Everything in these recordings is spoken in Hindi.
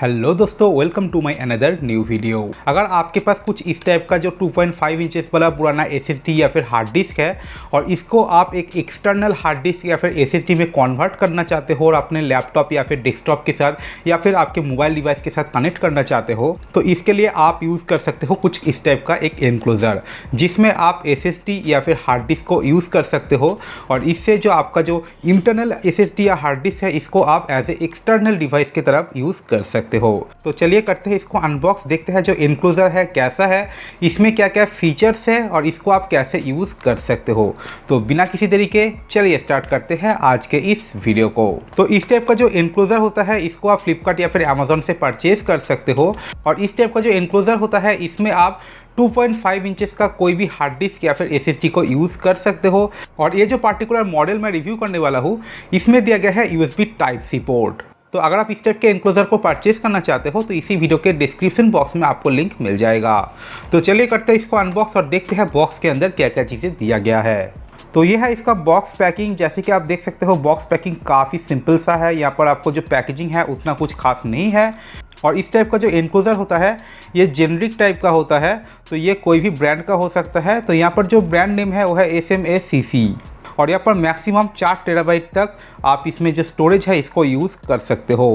हेलो दोस्तों welcome to my another new video अगर आपके पास कुछ इस टाइप का जो 2.5 पॉइंट वाला पुराना एस या फिर हार्ड डिस्क है और इसको आप एक एक्सटर्नल हार्ड डिस्क या फिर एस में कन्वर्ट करना चाहते हो और अपने लैपटॉप या फिर डेस्कटॉप के साथ या फिर आपके मोबाइल डिवाइस के साथ कनेक्ट करना चाहते हो तो इसके लिए आप यूज़ कर सकते हो कुछ इस टाइप का एक एनक्लोज़र जिसमें आप एस या फिर हार्ड डिस्क को यूज़ कर सकते हो और इससे जो आपका जो इंटरनल एस या हार्ड डिस्क है इसको आप एज ए एक्सटर्नल डिवाइस की तरफ यूज़ कर सकते सकते हो तो चलिए करते हैं इसको अनबॉक्स देखते हैं जो इनक्लोज़र है कैसा है इसमें क्या क्या फीचर्स है और इसको आप कैसे यूज़ कर सकते हो तो बिना किसी तरीके चलिए स्टार्ट करते हैं आज के इस वीडियो को तो इस टाइप का जो इनक्लोज़र होता है इसको आप फ्लिपकार्ट या फिर अमेजोन से परचेज कर सकते हो और इस टाइप का जो इनक्लोज़र होता है इसमें आप 2.5 पॉइंट इंचेस का कोई भी हार्ड डिस्क या फिर एस को यूज़ कर सकते हो और ये जो पार्टिकुलर मॉडल मैं रिव्यू करने वाला हूँ इसमें दिया गया है यूएसबी टाइप सी पोर्ट तो अगर आप इस टाइप के एनक्लोज़र को परचेज़ करना चाहते हो तो इसी वीडियो के डिस्क्रिप्शन बॉक्स में आपको लिंक मिल जाएगा तो चलिए करते हैं इसको अनबॉक्स और देखते हैं बॉक्स के अंदर क्या क्या चीज़ें दिया गया है तो ये है इसका बॉक्स पैकिंग जैसे कि आप देख सकते हो बॉक्स पैकिंग काफ़ी सिंपल सा है यहाँ पर आपको जो पैकेजिंग है उतना कुछ खास नहीं है और इस टाइप का जो एनक्लोज़र होता है ये जेनरिक टाइप का होता है तो ये कोई भी ब्रांड का हो सकता है तो यहाँ पर जो ब्रांड नेम है वो है S M S C C और यहाँ पर मैक्सिमम चार टेराबाइट तक आप इसमें जो स्टोरेज है इसको यूज़ कर सकते हो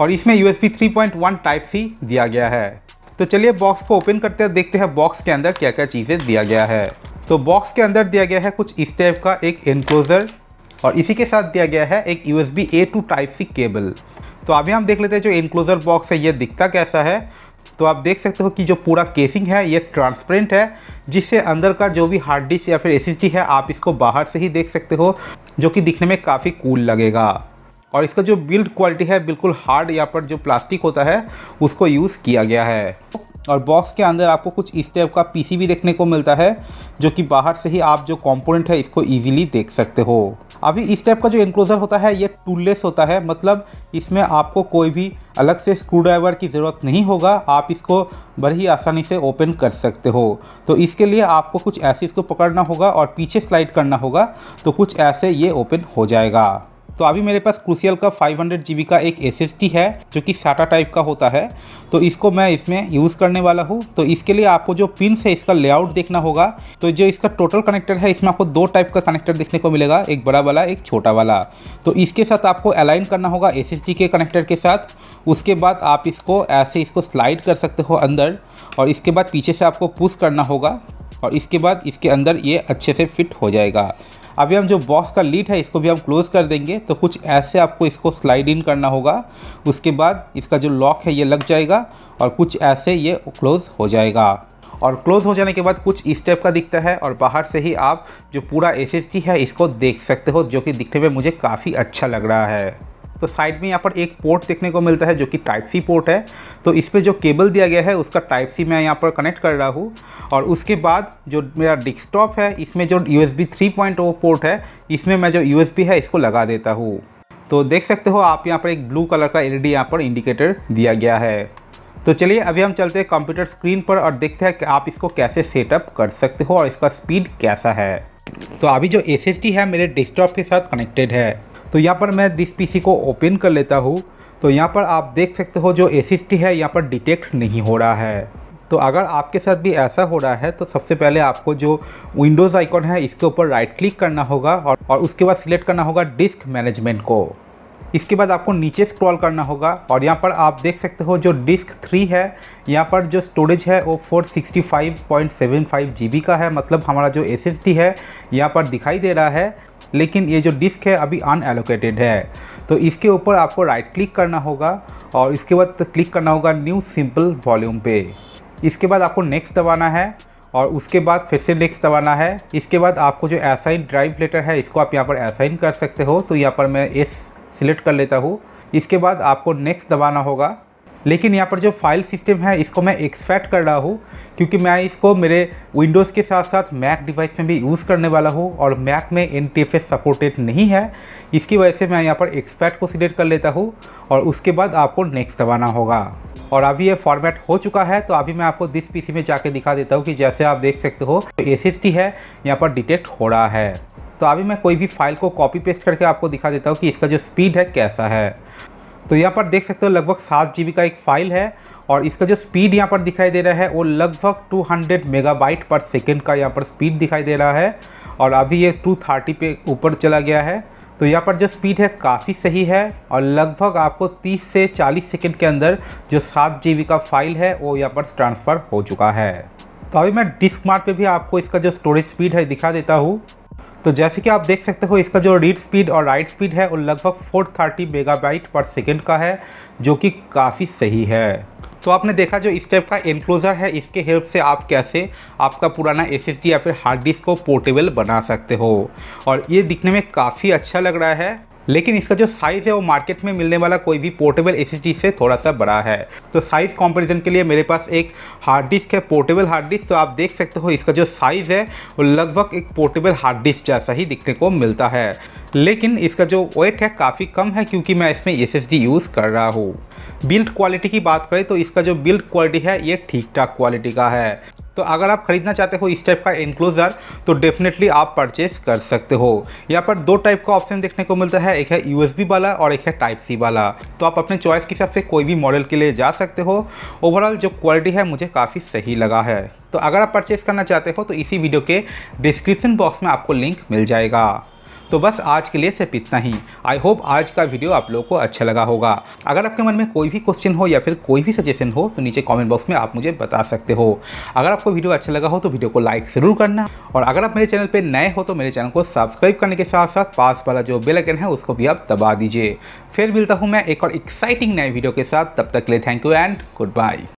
और इसमें यू एस टाइप सी दिया गया है तो चलिए बॉक्स को ओपन करते हैं देखते हैं बॉक्स के अंदर क्या क्या चीज़ें दिया गया है तो बॉक्स के अंदर दिया गया है कुछ इस टाइप का एक इनक्लोज़र और इसी के साथ दिया गया है एक U S A to type C cable तो अभी हम देख लेते हैं जो इनक्लोज़र बॉक्स है ये दिखता कैसा है तो आप देख सकते हो कि जो पूरा केसिंग है ये ट्रांसपेरेंट है जिससे अंदर का जो भी हार्ड डिस्क या फिर एस है आप इसको बाहर से ही देख सकते हो जो कि दिखने में काफ़ी कूल लगेगा और इसका जो बिल्ड क्वालिटी है बिल्कुल हार्ड या पर जो प्लास्टिक होता है उसको यूज़ किया गया है और बॉक्स के अंदर आपको कुछ इस टाइप का पीसीबी देखने को मिलता है जो कि बाहर से ही आप जो कंपोनेंट है इसको इजीली देख सकते हो अभी इस टाइप का जो इनक्लोज़र होता है ये टूललेस होता है मतलब इसमें आपको कोई भी अलग से स्क्रू ड्राइवर की ज़रूरत नहीं होगा आप इसको बड़ी ही आसानी से ओपन कर सकते हो तो इसके लिए आपको कुछ ऐसे इसको पकड़ना होगा और पीछे स्लाइड करना होगा तो कुछ ऐसे ये ओपन हो जाएगा तो अभी मेरे पास क्रूसियल का 500 बी का एक एस है जो कि साटा टाइप का होता है तो इसको मैं इसमें यूज़ करने वाला हूँ तो इसके लिए आपको जो पिन है इसका लेआउट देखना होगा तो जो इसका टोटल कनेक्टर है इसमें आपको दो टाइप का कनेक्टर देखने को मिलेगा एक बड़ा वाला एक छोटा वाला तो इसके साथ आपको अलाइन करना होगा एस के कनेक्टर के साथ उसके बाद आप इसको ऐसे इसको स्लाइड कर सकते हो अंदर और इसके बाद पीछे से आपको पुश करना होगा और इसके बाद इसके अंदर ये अच्छे से फिट हो जाएगा अभी हम जो बॉक्स का लीड है इसको भी हम क्लोज़ कर देंगे तो कुछ ऐसे आपको इसको स्लाइड इन करना होगा उसके बाद इसका जो लॉक है ये लग जाएगा और कुछ ऐसे ये क्लोज़ हो जाएगा और क्लोज़ हो जाने के बाद कुछ इस टाइप का दिखता है और बाहर से ही आप जो पूरा एस है इसको देख सकते हो जो कि दिखने में मुझे काफ़ी अच्छा लग रहा है तो साइड में यहाँ पर एक पोर्ट देखने को मिलता है जो कि टाइप सी पोर्ट है तो इस पर जो केबल दिया गया है उसका टाइप सी मैं यहाँ पर कनेक्ट कर रहा हूँ और उसके बाद जो मेरा डिस्कटॉप है इसमें जो यू एस oh पोर्ट है इसमें मैं जो यू है इसको लगा देता हूँ तो देख सकते हो आप यहाँ पर एक ब्लू कलर का एल ई e यहाँ पर इंडिकेटर दिया गया है तो चलिए अभी हम चलते हैं कंप्यूटर स्क्रीन पर और देखते हैं कि आप इसको कैसे सेटअप कर सकते हो और इसका स्पीड कैसा है तो अभी जो एस है मेरे डेस्कटॉप के साथ कनेक्टेड है तो यहाँ पर मैं दिस पीसी को ओपन कर लेता हूँ तो यहाँ पर आप देख सकते हो जो ए है यहाँ पर डिटेक्ट नहीं हो रहा है तो अगर आपके साथ भी ऐसा हो रहा है तो सबसे पहले आपको जो विंडोज़ आइकॉन है इसके ऊपर राइट क्लिक करना होगा और, और उसके बाद सिलेक्ट करना होगा डिस्क मैनेजमेंट को इसके बाद आपको नीचे स्क्रॉल करना होगा और यहाँ पर आप देख सकते हो जो डिस्क थ्री है यहाँ पर जो स्टोरेज है वो 465.75 जीबी का है मतलब हमारा जो एस है यहाँ पर दिखाई दे रहा है लेकिन ये जो डिस्क है अभी अनएलोकेटेड है तो इसके ऊपर आपको राइट क्लिक करना होगा और इसके बाद क्लिक तो करना होगा न्यू सिंपल वॉल्यूम पे इसके बाद आपको नेक्स्ट दबाना है और उसके बाद फिर से नेक्स्ट दबाना है इसके बाद आपको जो असाइन ड्राइव लेटर है इसको आप यहाँ पर असाइन कर सकते हो तो यहाँ पर मैं एस सिलेक्ट कर लेता हूँ इसके बाद आपको नेक्स्ट दबाना होगा लेकिन यहाँ पर जो फाइल सिस्टम है इसको मैं एक्सपैक्ट कर रहा हूँ क्योंकि मैं इसको मेरे विंडोज़ के साथ साथ मैक डिवाइस में भी यूज़ करने वाला हूँ और मैक में एन सपोर्टेड नहीं है इसकी वजह से मैं यहाँ पर एक्सपैक्ट को सिलेक्ट कर लेता हूँ और उसके बाद आपको नेक्स्ट दबाना होगा और अभी ये फॉर्मेट हो चुका है तो अभी मैं आपको दिस पीसी में जाके दिखा देता हूँ कि जैसे आप देख सकते हो एस एस टी है यहाँ पर डिटेक्ट हो रहा है तो अभी मैं कोई भी फाइल को कॉपी पेस्ट करके आपको दिखा देता हूँ कि इसका जो स्पीड है कैसा है तो यहाँ पर देख सकते हो लगभग सात जी का एक फ़ाइल है और इसका जो स्पीड यहाँ पर दिखाई दे रहा है वो लगभग 200 मेगाबाइट पर सेकेंड का यहाँ पर स्पीड दिखाई दे रहा है और अभी ये 230 पे ऊपर चला गया है तो यहाँ पर जो स्पीड है काफ़ी सही है और लगभग आपको 30 से 40 सेकेंड के अंदर जो सात जी का फाइल है वो यहाँ पर ट्रांसफ़र हो चुका है तो अभी मैं डिस्क मार्ट पर भी आपको इसका जो स्टोरेज स्पीड है दिखा देता हूँ तो जैसे कि आप देख सकते हो इसका जो रीड स्पीड और राइट स्पीड है वो लगभग 430 मेगाबाइट पर सेकेंड का है जो कि काफ़ी सही है तो आपने देखा जो इस टाइप का एनक्लोज़र है इसके हेल्प से आप कैसे आपका पुराना एस या फिर हार्ड डिस्क को पोर्टेबल बना सकते हो और ये दिखने में काफ़ी अच्छा लग रहा है लेकिन इसका जो साइज़ है वो मार्केट में मिलने वाला कोई भी पोर्टेबल एस से थोड़ा सा बड़ा है तो साइज़ कॉम्पेरिजन के लिए मेरे पास एक हार्ड डिस्क है पोर्टेबल हार्ड डिस्क तो आप देख सकते हो इसका जो साइज़ है वो लगभग एक पोर्टेबल हार्ड डिस्क जैसा ही दिखने को मिलता है लेकिन इसका जो वेट है काफ़ी कम है क्योंकि मैं इसमें एस यूज़ कर रहा हूँ बिल्ड क्वालिटी की बात करें तो इसका जो बिल्ड क्वालिटी है ये ठीक ठाक क्वालिटी का है तो अगर आप ख़रीदना चाहते हो इस टाइप का इन्क्लोज़र तो डेफिनेटली आप परचेस कर सकते हो यहाँ पर दो टाइप का ऑप्शन देखने को मिलता है एक है यूएसबी वाला और एक है टाइप सी वाला तो आप अपने चॉइस के हिसाब से कोई भी मॉडल के लिए जा सकते हो ओवरऑल जो क्वालिटी है मुझे काफ़ी सही लगा है तो अगर आप परचेस करना चाहते हो तो इसी वीडियो के डिस्क्रिप्शन बॉक्स में आपको लिंक मिल जाएगा तो बस आज के लिए सिर्फ इतना ही आई होप आज का वीडियो आप लोगों को अच्छा लगा होगा अगर आपके मन में कोई भी क्वेश्चन हो या फिर कोई भी सजेशन हो तो नीचे कॉमेंट बॉक्स में आप मुझे बता सकते हो अगर आपको वीडियो अच्छा लगा हो तो वीडियो को लाइक ज़रूर करना और अगर आप मेरे चैनल पर नए हो तो मेरे चैनल को सब्सक्राइब करने के साथ साथ पास वाला जो बेलकन है उसको भी आप दबा दीजिए फिर मिलता हूँ मैं एक और एक्साइटिंग नए वीडियो के साथ तब तक के लिए thank you and good bye